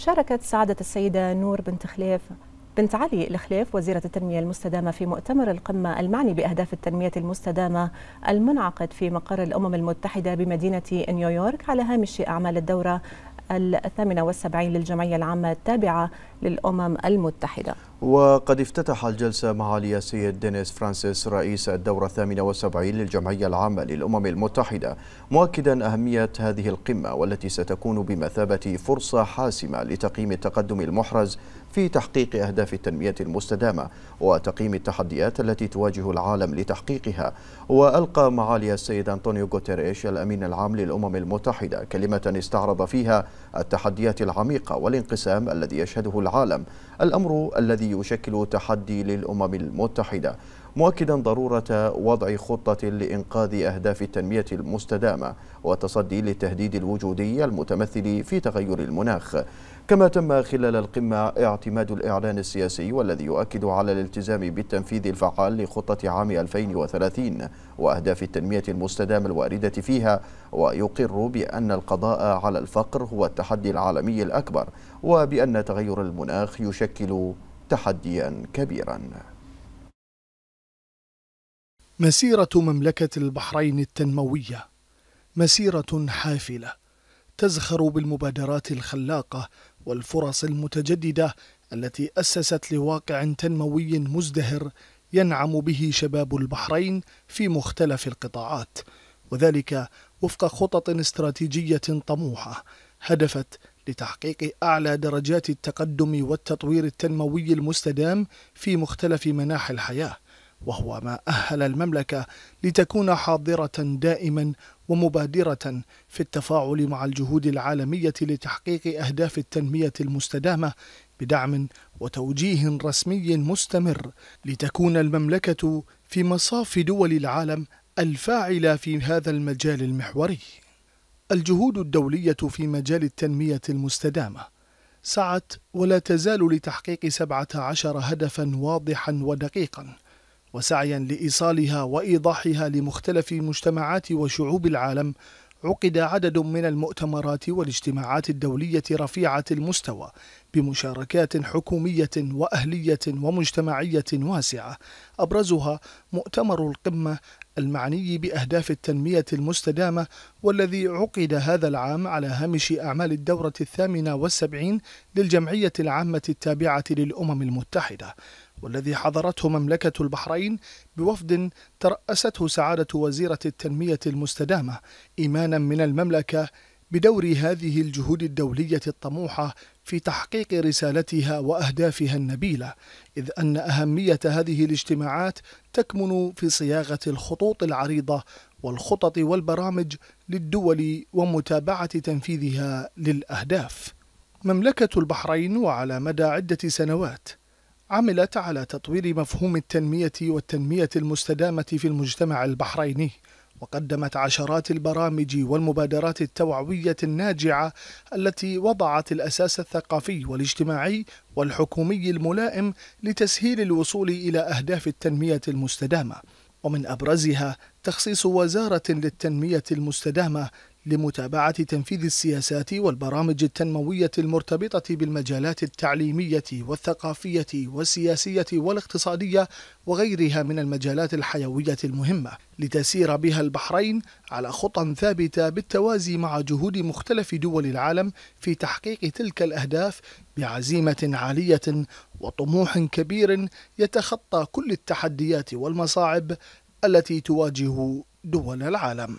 شاركت سعادة السيدة نور بنت خليف بنت علي الخليف وزيرة التنمية المستدامة في مؤتمر القمة المعني بأهداف التنمية المستدامة المنعقد في مقر الأمم المتحدة بمدينة نيويورك على هامش أعمال الدورة الثامنة والسبعين للجمعية العامة التابعة للأمم المتحدة وقد افتتح الجلسة معالي السيد دينيس فرانسيس رئيس الدورة الثامنة والسبعين للجمعية العامة للأمم المتحدة مؤكدا أهمية هذه القمة والتي ستكون بمثابة فرصة حاسمة لتقييم التقدم المحرز في تحقيق أهداف التنمية المستدامة وتقييم التحديات التي تواجه العالم لتحقيقها وألقى معالي السيد أنطونيو غوتيريش الأمين العام للأمم المتحدة كلمة استعرض فيها التحديات العميقة والانقسام الذي يشهده العالم العالم الأمر الذي يشكل تحدي للأمم المتحدة مؤكدا ضرورة وضع خطة لإنقاذ أهداف التنمية المستدامة والتصدي للتهديد الوجودي المتمثل في تغير المناخ كما تم خلال القمة اعتماد الإعلان السياسي والذي يؤكد على الالتزام بالتنفيذ الفعال لخطة عام 2030 وأهداف التنمية المستدامة الواردة فيها ويقر بأن القضاء على الفقر هو التحدي العالمي الأكبر وبأن تغير المناخ يشكل تحديا كبيرا مسيرة مملكة البحرين التنموية مسيرة حافلة تزخر بالمبادرات الخلاقة والفرص المتجددة التي أسست لواقع تنموي مزدهر ينعم به شباب البحرين في مختلف القطاعات وذلك وفق خطط استراتيجية طموحة هدفت لتحقيق أعلى درجات التقدم والتطوير التنموي المستدام في مختلف مناحي الحياة وهو ما أهل المملكة لتكون حاضرة دائما ومبادرة في التفاعل مع الجهود العالمية لتحقيق أهداف التنمية المستدامة بدعم وتوجيه رسمي مستمر لتكون المملكة في مصاف دول العالم الفاعلة في هذا المجال المحوري. الجهود الدولية في مجال التنمية المستدامة سعت ولا تزال لتحقيق 17 هدفا واضحا ودقيقا وسعيا لإيصالها وإيضاحها لمختلف مجتمعات وشعوب العالم عقد عدد من المؤتمرات والاجتماعات الدولية رفيعة المستوى بمشاركات حكومية وأهلية ومجتمعية واسعة أبرزها مؤتمر القمة المعني بأهداف التنمية المستدامة والذي عقد هذا العام على هامش أعمال الدورة الثامنة والسبعين للجمعية العامة التابعة للأمم المتحدة والذي حضرته مملكة البحرين بوفد ترأسته سعادة وزيرة التنمية المستدامة إيمانا من المملكة بدور هذه الجهود الدولية الطموحة في تحقيق رسالتها وأهدافها النبيلة، إذ أن أهمية هذه الاجتماعات تكمن في صياغة الخطوط العريضة والخطط والبرامج للدول ومتابعة تنفيذها للأهداف. مملكة البحرين وعلى مدى عدة سنوات عملت على تطوير مفهوم التنمية والتنمية المستدامة في المجتمع البحريني وقدمت عشرات البرامج والمبادرات التوعوية الناجعة التي وضعت الأساس الثقافي والاجتماعي والحكومي الملائم لتسهيل الوصول إلى أهداف التنمية المستدامة ومن أبرزها تخصيص وزارة للتنمية المستدامة لمتابعة تنفيذ السياسات والبرامج التنموية المرتبطة بالمجالات التعليمية والثقافية والسياسية والاقتصادية وغيرها من المجالات الحيوية المهمة لتسير بها البحرين على خطى ثابتة بالتوازي مع جهود مختلف دول العالم في تحقيق تلك الأهداف بعزيمة عالية وطموح كبير يتخطى كل التحديات والمصاعب التي تواجه دول العالم